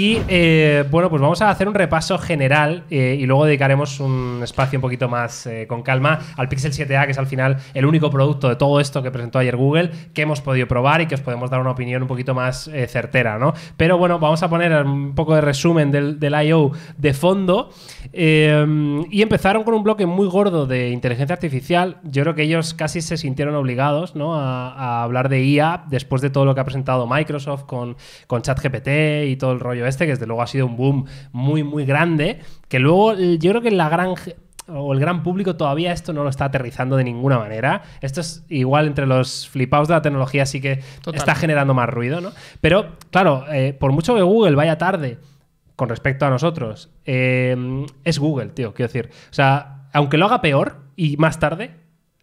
Y eh, bueno, pues vamos a hacer un repaso general eh, y luego dedicaremos un espacio un poquito más eh, con calma al Pixel 7a, que es al final el único producto de todo esto que presentó ayer Google que hemos podido probar y que os podemos dar una opinión un poquito más certera, ¿no? Pero bueno, vamos a poner un poco de resumen del, del I.O. de fondo. y empezaron con un bloque muy gordo de inteligencia artificial. Yo creo que ellos casi se sintieron obligados ¿no? a, hablar de IA después de todo lo que ha presentado Microsoft con, con ChatGPT y todo el rollo este, que desde luego ha sido un boom muy, muy grande, que luego eh, yo creo que la gran o el gran público todavía esto no lo está aterrizando de ninguna manera. Esto es igual entre los flipados de la tecnología, sí que está generando más ruido, ¿no? Pero claro, eh, por mucho que Google vaya tarde con respecto a nosotros, eh, es Google, tío, quiero decir. O sea, aunque lo haga peor y más tarde,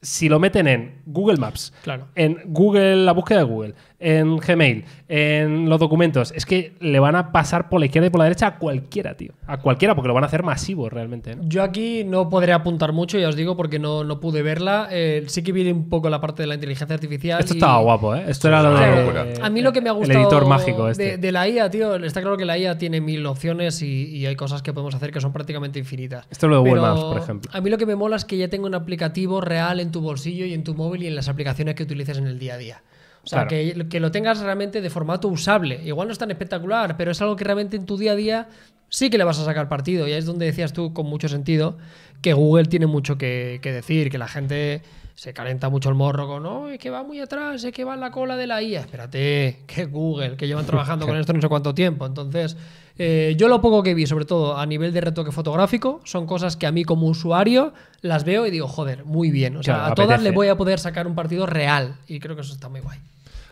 si lo meten en Google Maps, en Google, la búsqueda de Google, en Gmail, en los documentos, es que le van a pasar por la izquierda y por la derecha a cualquiera, tío. A cualquiera, porque lo van a hacer masivo realmente. Yo aquí no podré apuntar mucho, ya os digo, porque no, no pude verla. Eh, sí que vi un poco la parte de la inteligencia artificial. Esto estaba guapo, ¿eh? Esto era lo de. a mí lo que me ha gustado. El editor mágico este. de, la IA, tío, está claro que la IA tiene mil opciones y, y, hay cosas que podemos hacer que son prácticamente infinitas. Esto es lo de Google Maps, por ejemplo. A mí lo que me mola es que ya tengo un aplicativo real en tu tu bolsillo y en tu móvil y en las aplicaciones que utilices en el día a día. O sea, que, que, lo tengas realmente de formato usable. Igual no es tan espectacular, pero es algo que realmente en tu día a día sí que le vas a sacar partido. Y ahí es donde decías tú, con mucho sentido, que Google tiene mucho que decir, que la gente se calenta mucho el morro con, no, es que va muy atrás, es que va en la cola de la IA. Espérate, que Google, que llevan trabajando con esto no sé cuánto tiempo. Entonces, eh, yo lo poco que vi, sobre todo a nivel de retoque fotográfico, son cosas que a mí como usuario las veo y digo, joder, muy bien. O sea, a todas le voy a poder sacar un partido real. Y creo que eso está muy guay.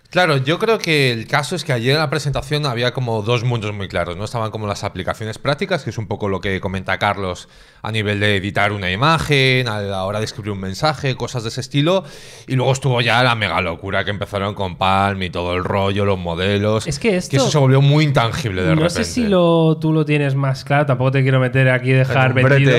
Claro, yo creo que el caso es que ayer en la presentación había como dos mundos muy claros, ¿no? Estaban como las aplicaciones prácticas, que es un poco lo que comenta Carlos a nivel de editar una imagen, a la hora de escribir un mensaje, cosas de ese estilo, y luego estuvo ya la mega locura que empezaron con Palm y todo el rollo, los modelos. Es que eso se volvió muy intangible de repente. No sé si lo, tú lo tienes más claro, tampoco te quiero meter aquí y dejar vendido.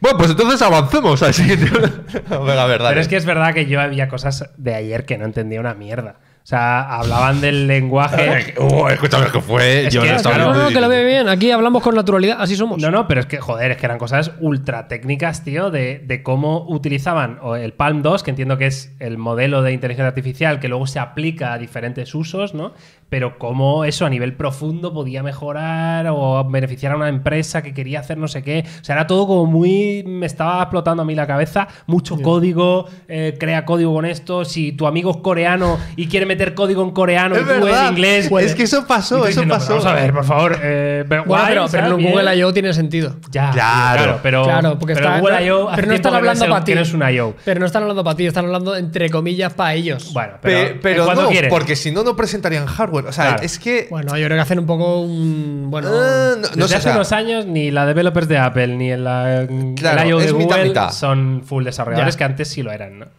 Bueno, pues entonces avancemos verdad! Pero es que es verdad que yo había cosas de ayer que no entendía una mierda. O sea, hablaban del lenguaje. uh, escúchame lo que fue. yo no no, que lo veo bien. Aquí hablamos con naturalidad, así somos. No, no, pero es que, joder, es que eran cosas ultra técnicas, tío, de, cómo utilizaban el Palm 2, que entiendo que es el modelo de inteligencia artificial que luego se aplica a diferentes usos, ¿no? Pero cómo eso a nivel profundo podía mejorar o beneficiar a una empresa que quería hacer no sé qué. O sea, era todo como muy. Me estaba explotando a mí la cabeza. Mucho código, eh, crea código con esto. Si tu amigo es coreano y quiere meter código en coreano es en inglés. Es que eso pasó, eso pasó. Vamos a ver, por favor. Eh, pero, en Google I.O. tiene sentido. Ya, claro. pero, porque está, Google I.O. Pero no están hablando para ti. pero no están hablando para ti, están hablando entre comillas para ellos. Bueno, pero, pero no, porque si no, no presentarían hardware. O sea, es que. Bueno, yo creo que hacen un poco un. Bueno. Ah, no, desde hace unos años, ni la developers de Apple ni el, I.O. de Google son full desarrolladores que antes sí lo eran, ¿no?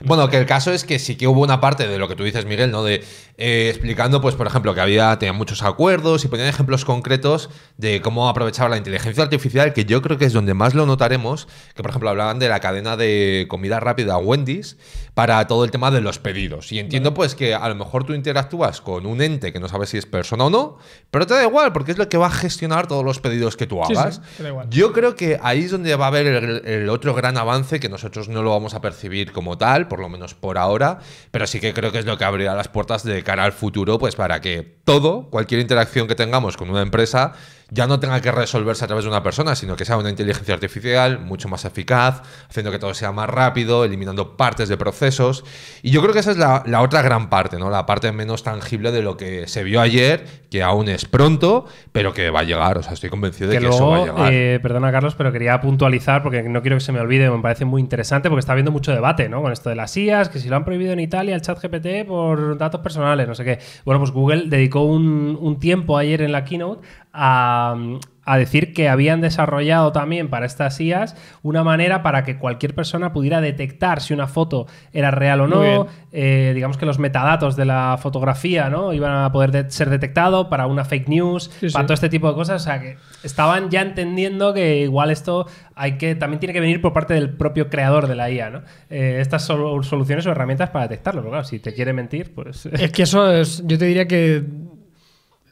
Bueno, que el caso es que sí que hubo una parte de lo que tú dices, Miguel, ¿no? De eh, explicando, pues, por ejemplo, que había muchos acuerdos y ponían ejemplos concretos de cómo aprovechaba la inteligencia artificial, que yo creo que es donde más lo notaremos, que por ejemplo hablaban de la cadena de comida rápida Wendy's para todo el tema de los pedidos. Y entiendo, pues, que a lo mejor tú interactúas con un ente que no sabes si es persona o no, pero te da igual, porque es lo que va a gestionar todos los pedidos que tú hagas. Yo creo que ahí es donde va a haber el otro gran avance que nosotros no lo vamos a percibir como tal por lo menos por ahora, pero sí que creo que es lo que abrirá las puertas de cara al futuro, pues para que todo, cualquier interacción que tengamos con una empresa, ya no tenga que resolverse a través de una persona, sino que sea una inteligencia artificial mucho más eficaz, haciendo que todo sea más rápido, eliminando partes de procesos. Y yo creo que esa es la, otra gran parte, ¿no? La parte menos tangible de lo que se vio ayer, que aún es pronto, pero que va a llegar. O sea, estoy convencido de que eso va a llegar. Eh, perdona, Carlos, pero quería puntualizar, porque no quiero que se me olvide, me parece muy interesante, porque está habiendo mucho debate, ¿no? Con esto de las IAS, que si lo han prohibido en Italia, el chat GPT por datos personales, no sé qué. Bueno, pues Google dedicó un tiempo ayer en la keynote a, decir que habían desarrollado también para estas IAS una manera para que cualquier persona pudiera detectar si una foto era real o no. Eh, digamos que los metadatos de la fotografía ¿no? iban a poder ser detectados para una fake news, para todo este tipo de cosas. O sea, que estaban ya entendiendo que igual esto hay que también tiene que venir por parte del propio creador de la IA. ¿no? Eh, estas son soluciones o herramientas para detectarlo. claro, si te quiere mentir, pues. Es que eso es. Yo te diría que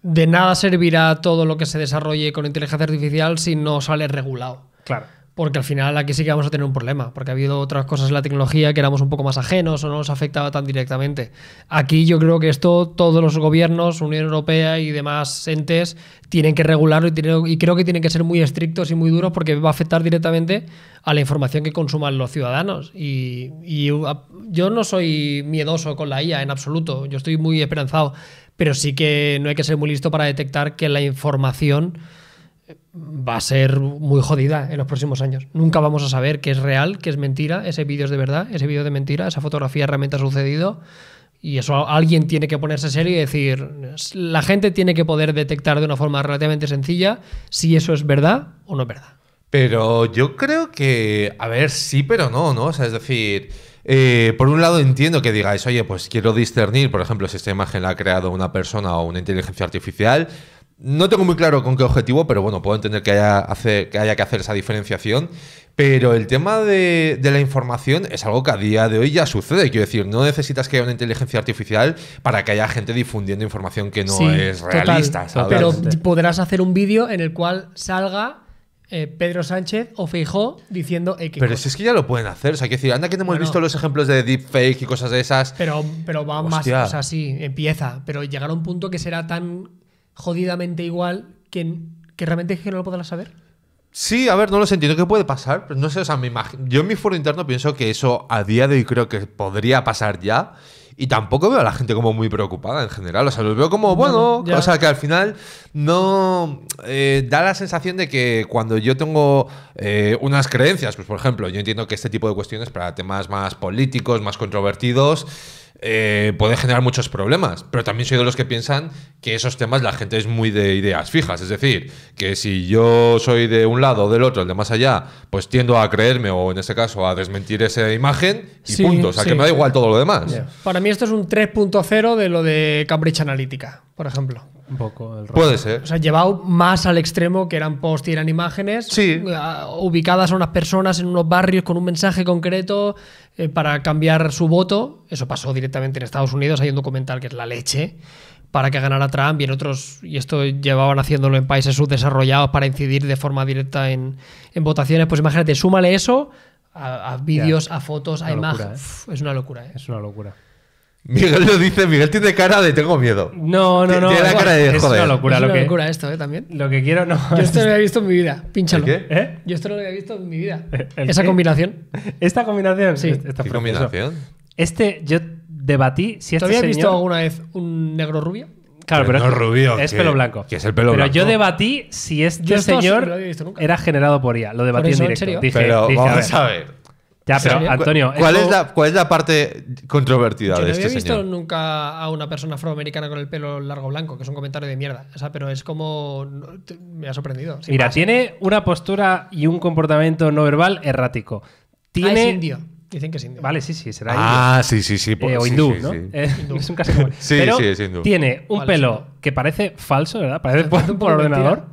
de nada servirá todo lo que se desarrolle con inteligencia artificial si no sale regulado. Claro porque al final aquí sí que vamos a tener un problema, porque ha habido otras cosas en la tecnología que éramos un poco más ajenos o no nos afectaba tan directamente. Aquí yo creo que esto todos los gobiernos, Unión Europea y demás entes tienen que regularlo y, creo que tienen que ser muy estrictos y muy duros porque va a afectar directamente a la información que consuman los ciudadanos. Y, y yo no soy miedoso con la IA en absoluto, yo estoy muy esperanzado, pero sí que no hay que ser muy listo para detectar que la información va a ser muy jodida en los próximos años. Nunca vamos a saber qué es real, qué es mentira, ese vídeo es de verdad, ese vídeo de mentira, esa fotografía realmente ha sucedido. Y eso alguien tiene que ponerse serio y decir, la gente tiene que poder detectar de una forma relativamente sencilla si eso es verdad o no es verdad. Pero yo creo que, a ver, sí, pero no, ¿no? O sea, es decir, eh, por un lado entiendo que digáis, oye, pues quiero discernir, por ejemplo, si esta imagen la ha creado una persona o una inteligencia artificial, no tengo muy claro con qué objetivo, pero bueno, puedo entender que haya, que, haya que hacer esa diferenciación. Pero el tema de, la información es algo que a día de hoy ya sucede. Quiero decir, no necesitas que haya una inteligencia artificial para que haya gente difundiendo información que no es realista. Pero podrás hacer un vídeo en el cual salga eh, Pedro Sánchez o Feijó diciendo X. Pero si es que ya lo pueden hacer. O sea, que decir, anda que no hemos visto los ejemplos de deepfake y cosas de esas. Pero, pero va más. O sea, empieza. Pero llegar a un punto que será tan jodidamente igual que, que realmente es que no lo podrás saber. Sí, a ver, no lo sé, entiendo que puede pasar, pero no sé, o sea, me imagino, yo en mi foro interno pienso que eso a día de hoy creo que podría pasar ya. Y tampoco veo a la gente como muy preocupada en general. O sea, los veo como, bueno, o sea, que al final no eh, da la sensación de que cuando yo tengo eh, unas creencias, pues por ejemplo, yo entiendo que este tipo de cuestiones para temas más políticos, más controvertidos, eh, puede generar muchos problemas, pero también soy de los que piensan que esos temas la gente es muy de ideas fijas, es decir, que si yo soy de un lado o del otro, el de más allá, pues tiendo a creerme o en este caso a desmentir esa imagen y punto, o sea que me da igual todo lo demás. Para mí esto es un 3.0 de lo de Cambridge Analytica, por ejemplo. Un poco Puede ser. O sea, llevado más al extremo que eran posts y eran imágenes. Ah, ubicadas a unas personas en unos barrios con un mensaje concreto eh, para cambiar su voto. Eso pasó directamente en Estados Unidos. Hay un documental que es La Leche para que ganara Trump y en otros, y esto llevaban haciéndolo en países subdesarrollados para incidir de forma directa en, votaciones. Pues imagínate, súmale eso a, vídeos, a fotos, a imágenes. ¿eh? Es una locura. ¿eh? Es una locura. Miguel lo dice, Miguel tiene cara de tengo miedo. No, no, no. Tiene la cara de joder. Es una locura, es una esto, ¿eh? También. Lo que quiero no. Yo esto no lo había visto en mi vida. Pínchalo. ¿Qué? ¿Eh? Yo esto no lo había visto en mi vida. ¿Eh? Esa combinación. ¿Esta combinación? Sí. Esta combinación? Este, yo debatí si este ¿Tú habías visto alguna vez un negro rubio? Claro, pero, es, rubio, es pelo blanco. pero yo debatí si este señor era generado por IA. Lo debatí en directo. Dije, dije, vamos A ver ya, pero Antonio. ¿cuál es, la, parte controvertida de este señor? No había visto nunca a una persona afroamericana con el pelo largo blanco, que es un comentario de mierda. O sea, pero es como. Me ha sorprendido. Mira, tiene una postura y un comportamiento no verbal errático. Tiene... Ah, es indio. Dicen que es indio. Vale, sí, sí, será ah, indio. Ah, sí, sí, sí. Eh, o hindú, sí, sí, eh, ¿no? es un caso sí, pero sí, es hindú. Tiene un pelo que parece falso, ¿verdad? Parece por, por ordenador.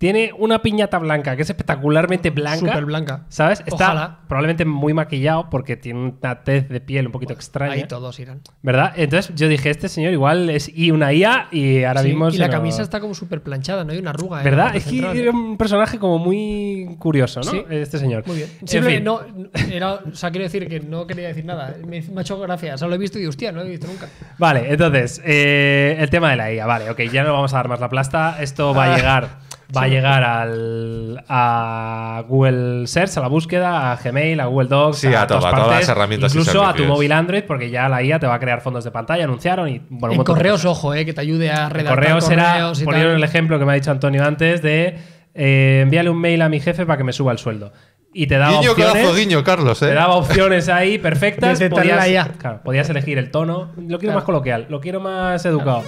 Tiene una piñata blanca, que es espectacularmente blanca. Súper blanca. ¿Sabes? Está probablemente muy maquillado porque tiene una tez de piel un poquito extraña. Ahí todos irán. ¿Verdad? Entonces yo dije, este señor igual es y una IA y ahora vimos... Y la camisa está como súper planchada, no hay una arruga. ¿Verdad? Es que era un personaje como muy curioso, ¿no? Este señor. Muy bien. no, o sea, quiero decir que no quería decir nada. Me, ha hecho gracia. O lo he visto y hostia, no lo he visto nunca. Vale, entonces, eh, el tema de la IA. Vale, ok, ya no vamos a dar más la plasta. Esto va a llegar va a llegar al, a Google Search, a la búsqueda, a Gmail, a Google Docs, a, todas, las herramientas. Incluso a tu móvil Android, porque ya la IA te va a crear fondos de pantalla, anunciaron y bueno, correos, ojo, eh, que te ayude a redactar. Correos, correos ponieron el ejemplo que me ha dicho Antonio antes de enviarle eh, envíale un mail a mi jefe para que me suba el sueldo y te daba opciones. Carlos, eh. Te daba opciones ahí perfectas. podías, elegir el tono. Lo quiero más coloquial, lo quiero más educado.